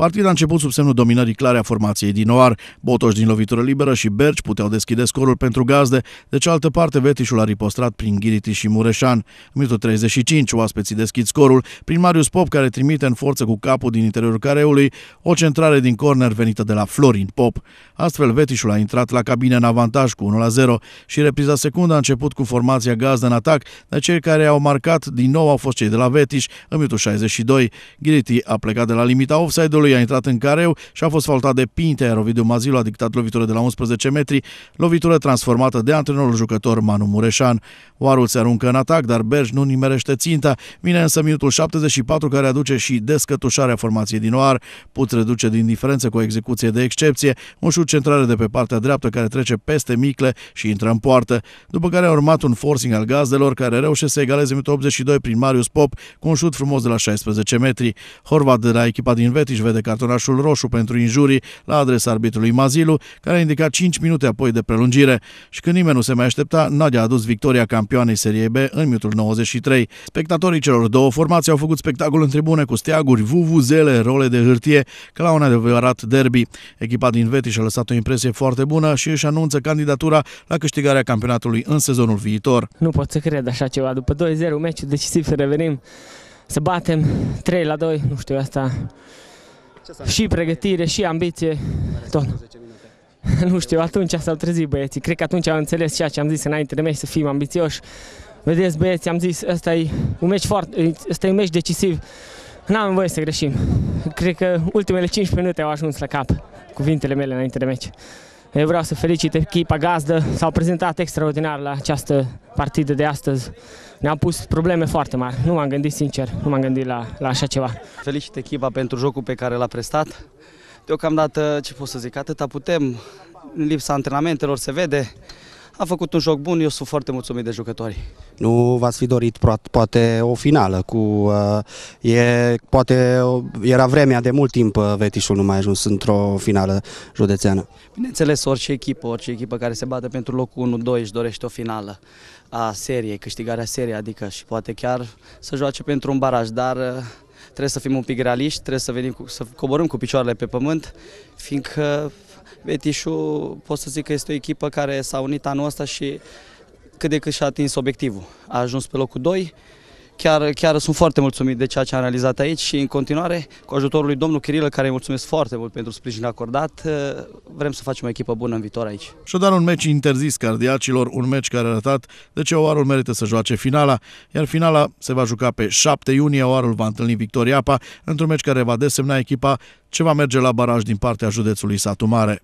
Partida a început sub semnul dominării clare a formației din Oar. Botoș din lovitură liberă și Berci puteau deschide scorul pentru gazde, de deci cealaltă parte Vetișul a ripostrat prin Ghiriti și Mureșan. În minutul 35, oaspeții deschid scorul prin Marius Pop, care trimite în forță cu capul din interiorul careului o centrare din corner venită de la Florin Pop. Astfel, Vetișul a intrat la cabină în avantaj cu 1-0 și repriza secundă a început cu formația gazdă în atac, dar cei care au marcat din nou au fost cei de la Vetiș în minutul 62. Ghiriti a plecat de la limita offside-ului a intrat în careu și a fost faltat de Pinte, iar Ovidiu Mazilu a dictat lovitură de la 11 metri, lovitură transformată de antrenorul jucător Manu Mureșan. Oarul se aruncă în atac, dar Berj nu nimerește ținta. Vine însă minutul 74 care aduce și descătușarea formației din Oar. Put reduce din diferență cu o execuție de excepție, un șut centrare de pe partea dreaptă care trece peste Micle și intră în poartă, după care a urmat un forcing al gazdelor care reușește să egaleze minutul 82 prin Marius Pop cu un șut frumos de la 16 metri. Horvat de la echipa din Vetiș vede cartonașul roșu pentru injurii la adresa arbitrului Mazilu, care a indicat 5 minute apoi de prelungire. Și când nimeni nu se mai aștepta, Nadia a adus victoria campioanei Serie B în minutul 93. Spectatorii celor două formații au făcut spectacol în tribune cu steaguri, vuvuzele, role de hârtie, ca la un adevărat derby. Echipa din Veti și-a lăsat o impresie foarte bună și își anunță candidatura la câștigarea campionatului în sezonul viitor. Nu pot să cred așa ceva. După 2-0 meci decisiv să revenim, să batem 3 la 2, nu știu, asta și pregătire, și ambiție, tot. Nu știu, atunci s-au trezit băieții. Cred că atunci am înțeles ceea ce am zis înainte de meci, să fim ambițioși. Vedeți, băieți, am zis, ăsta e un meci foarte, ăsta e un meci decisiv. N-am voie să greșim. Cred că ultimele 15 minute au ajuns la cap cuvintele mele înainte de meci. Eu vreau să felicit echipa gazdă, s-au prezentat extraordinar la această partidă de astăzi. Ne-am pus probleme foarte mari, nu m-am gândit sincer, nu m-am gândit la, la așa ceva. Felicit echipa pentru jocul pe care l-a prestat. Deocamdată, ce pot să zic, atâta putem, în lipsa antrenamentelor se vede, a făcut un joc bun, eu sunt foarte mulțumit de jucători. Nu v-ați fi dorit poate o finală cu... Uh, e, poate era vremea de mult timp uh, Vetișul nu mai ajuns într-o finală județeană. Bineînțeles, orice echipă, orice echipă care se bate pentru locul 1-2 își dorește o finală a seriei, câștigarea seriei, adică și poate chiar să joace pentru un baraj, dar uh, trebuie să fim un pic realiști, trebuie să, venim cu, să coborâm cu picioarele pe pământ, fiindcă Vetișul pot să zic că este o echipă care s-a unit anul ăsta și cât de cât și-a atins obiectivul. A ajuns pe locul 2, Chiar, chiar sunt foarte mulțumit de ceea ce am realizat aici și în continuare, cu ajutorul lui domnul Chirilă, care îi mulțumesc foarte mult pentru sprijinul acordat, uh, vrem să facem o echipă bună în viitor aici. Și dar un meci interzis cardiacilor, un meci care a arătat de ce Oarul merită să joace finala, iar finala se va juca pe 7 iunie, Oarul va întâlni Victoria Apa într-un meci care va desemna echipa ce va merge la baraj din partea județului Satu Mare.